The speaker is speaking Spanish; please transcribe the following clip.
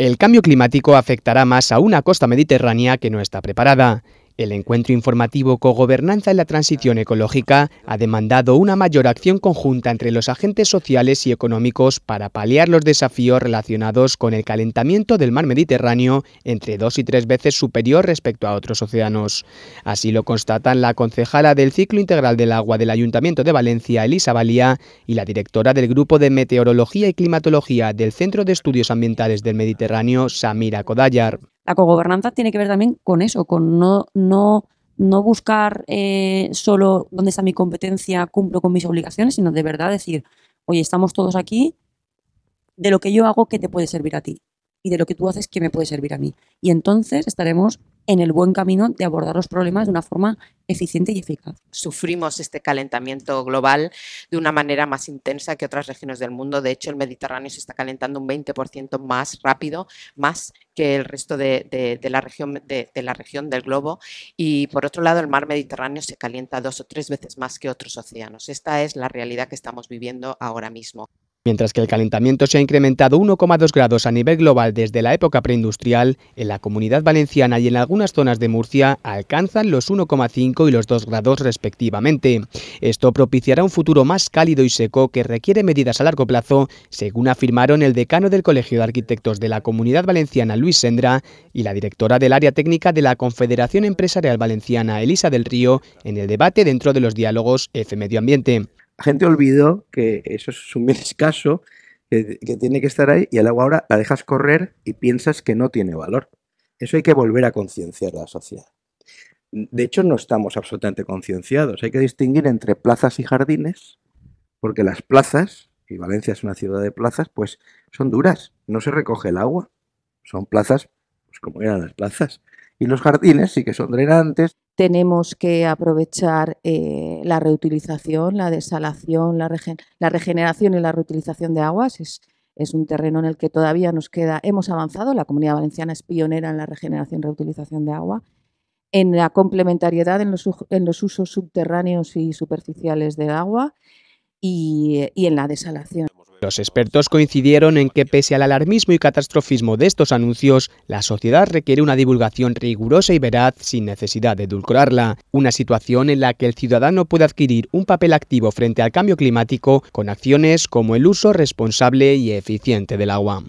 el cambio climático afectará más a una costa mediterránea que no está preparada el encuentro informativo Cogobernanza en la Transición Ecológica ha demandado una mayor acción conjunta entre los agentes sociales y económicos para paliar los desafíos relacionados con el calentamiento del mar Mediterráneo entre dos y tres veces superior respecto a otros océanos. Así lo constatan la concejala del Ciclo Integral del Agua del Ayuntamiento de Valencia, Elisa Valía, y la directora del Grupo de Meteorología y Climatología del Centro de Estudios Ambientales del Mediterráneo, Samira Kodayar. La cogobernanza tiene que ver también con eso, con no, no, no buscar eh, solo dónde está mi competencia, cumplo con mis obligaciones, sino de verdad decir, oye, estamos todos aquí, de lo que yo hago, ¿qué te puede servir a ti? Y de lo que tú haces, ¿qué me puede servir a mí? Y entonces estaremos en el buen camino de abordar los problemas de una forma eficiente y eficaz. Sufrimos este calentamiento global de una manera más intensa que otras regiones del mundo. De hecho, el Mediterráneo se está calentando un 20% más rápido, más que el resto de, la región, de, la región del globo. Y por otro lado, el mar Mediterráneo se calienta dos o tres veces más que otros océanos. Esta es la realidad que estamos viviendo ahora mismo. Mientras que el calentamiento se ha incrementado 1,2 grados a nivel global desde la época preindustrial, en la comunidad valenciana y en algunas zonas de Murcia alcanzan los 1,5 y los 2 grados respectivamente. Esto propiciará un futuro más cálido y seco que requiere medidas a largo plazo, según afirmaron el decano del Colegio de Arquitectos de la Comunidad Valenciana, Luis Sendra, y la directora del área técnica de la Confederación Empresarial Valenciana, Elisa del Río, en el debate dentro de los diálogos F Medio Ambiente. La gente olvidó que eso es un bien escaso, que, que tiene que estar ahí, y el agua ahora la dejas correr y piensas que no tiene valor. Eso hay que volver a concienciar a la sociedad. De hecho, no estamos absolutamente concienciados. Hay que distinguir entre plazas y jardines, porque las plazas, y Valencia es una ciudad de plazas, pues son duras. No se recoge el agua. Son plazas, pues como eran las plazas y los jardines sí que son drenantes. Tenemos que aprovechar eh, la reutilización, la desalación, la, la, regeneración y la reutilización de aguas. Es, es un terreno en el que todavía nos queda, hemos avanzado, la Comunidad Valenciana es pionera en la regeneración y reutilización de agua, en la complementariedad en los, en los usos subterráneos y superficiales del agua y en la desalación. Los expertos coincidieron en que pese al alarmismo y catastrofismo de estos anuncios, la sociedad requiere una divulgación rigurosa y veraz sin necesidad de edulcorarla, una situación en la que el ciudadano puede adquirir un papel activo frente al cambio climático con acciones como el uso responsable y eficiente del agua.